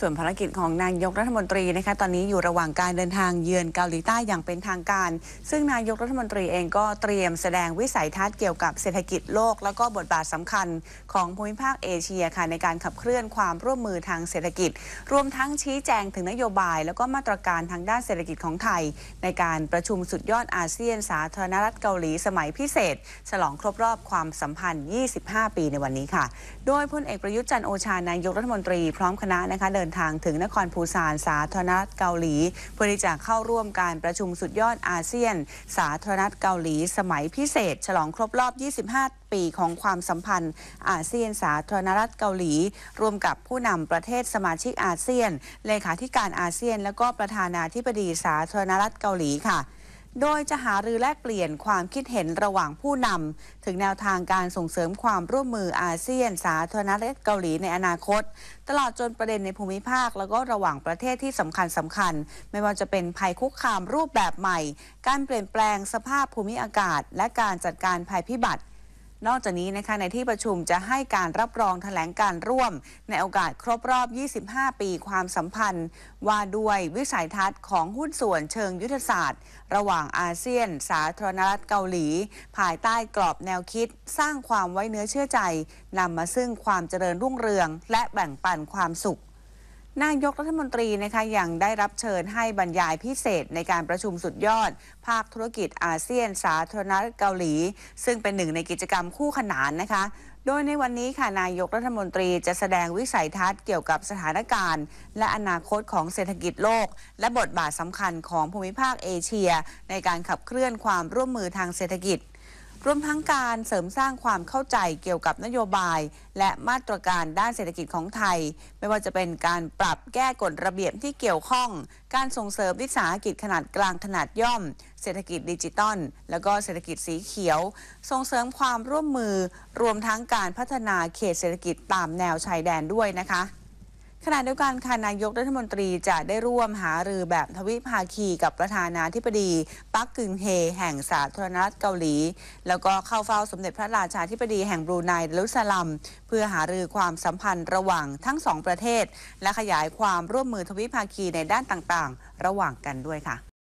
ส่วนภารกิจของนายกรัฐมนตรีนะคะ ตอนนี้อยู่ระหว่างการเดินทางเยือนเกาหลีใต้อย่างเป็นทางการ ซึ่งนายกรัฐมนตรีเองก็เตรียมแสดงวิสัยทัศน์เกี่ยวกับเศรษฐกิจโลก แล้วก็บทบาทสำคัญของภูมิภาคเอเชียค่ะในการขับเคลื่อนความร่วมมือทางเศรษฐกิจ รวมทั้งชี้แจงถึงนโยบาย แล้วก็มาตรการทางด้านเศรษฐกิจของไทย ในการประชุมสุดยอดอาเซียนสาธารณรัฐเกาหลี สมัยพิเศษฉลองครบรอบความสัมพันธ์ 25 ปีในวันนี้ค่ะ โดยพลเอกประยุทธ์จันโอชานายกรัฐมนตรีพร้อมคณะนะคะเดินนทางถึงนครปูซานสาธารณรัฐเกาหลีเพื่อที่จะเข้าร่วมการประชุมสุดยอดอาเซียน สาธารณรัฐเกาหลี สมัยพิเศษ ฉลองครบรอบ 25 ปีของความสัมพันธ์ อาเซียนสาธารณรัฐเกาหลีร่วมกับผู้นำประเทศสมาชิกอาเซียน เลขาธิการอาเซียนและก็ประธานาธิบดีสาธารณรัฐเกาหลีค่ะโดยจะหารือแลกเปลี่ยนความคิดเห็นระหว่างผู้นำถึงแนวทางการส่งเสริมความร่วมมืออาเซียนสาธารณรัฐเกาหลีในอนาคต ตลอดจนประเด็นในภูมิภาคแล้วก็ระหว่างประเทศที่สำคัญสำคัญ ไม่ว่าจะเป็นภัยคุกคามรูปแบบใหม่ การเปลี่ยนแปลงสภาพภูมิอากาศ และการจัดการภัยพิบัตินอกจากนี้นะคะในที่ประชุมจะให้การรับรองถแถลงการร่วม ในโอกาสครบรอบ 25 ปีความสัมพันธ์ ว่าด้วยวิสัยทัศน์ของหุ้นส่วนเชิงยุทธศาสตร์ ระหว่างอาเซียน สาธารณรัฐเกาหลี ภายใต้กรอบแนวคิดสร้างความไว้เนื้อเชื่อใจ นำมาซึ่งความเจริญรุ่งเรืองและแบ่งปันความสุขนายกรัฐมนตรีนะคะยังได้รับเชิญให้บรรยายพิเศษในการประชุมสุดยอด ภาคธุรกิจอาเซียน สาธารณรัฐเกาหลี ซึ่งเป็นหนึ่งในกิจกรรมคู่ขนานนะคะ โดยในวันนี้ค่ะนายกรัฐมนตรีจะแสดงวิสัยทัศน์เกี่ยวกับสถานการณ์ และอนาคตของเศรษฐกิจโลก และบทบาทสำคัญของภูมิภาคเอเชีย ในการขับเคลื่อนความร่วมมือทางเศรษฐกิจรวมทั้งการเสริมสร้างความเข้าใจเกี่ยวกับนโยบาย และมาตรการด้านเศรษฐกิจของไทย ไม่ว่าจะเป็นการปรับแก้กฎระเบียบที่เกี่ยวข้อง การส่งเสริมวิสาหกิจขนาดกลางขนาดย่อมเศรษฐกิจดิจิตอลและก็เศรษฐกิจสีเขียว ส่งเสริมความร่วมมือ รวมทั้งการพัฒนาเขตเศรษฐกิจตามแนวชายแดนด้วยนะคะขณะเดียวกันค่ะนายกรัฐมนตรีจะได้ร่วมหารือแบบทวิภาคีกับประธานาธิบดี ปักกึงเฮ แห่งสาธารณรัฐเกาหลี แล้วก็เข้าเฝ้าสมเด็จพระราชาธิบดีแห่งบรูไนแลลุสลัม เพื่อหารือความสัมพันธ์ระหว่างทั้งสองประเทศ และขยายความร่วมมือทวิภาคีในด้านต่างๆ ระหว่างกันด้วยค่ะ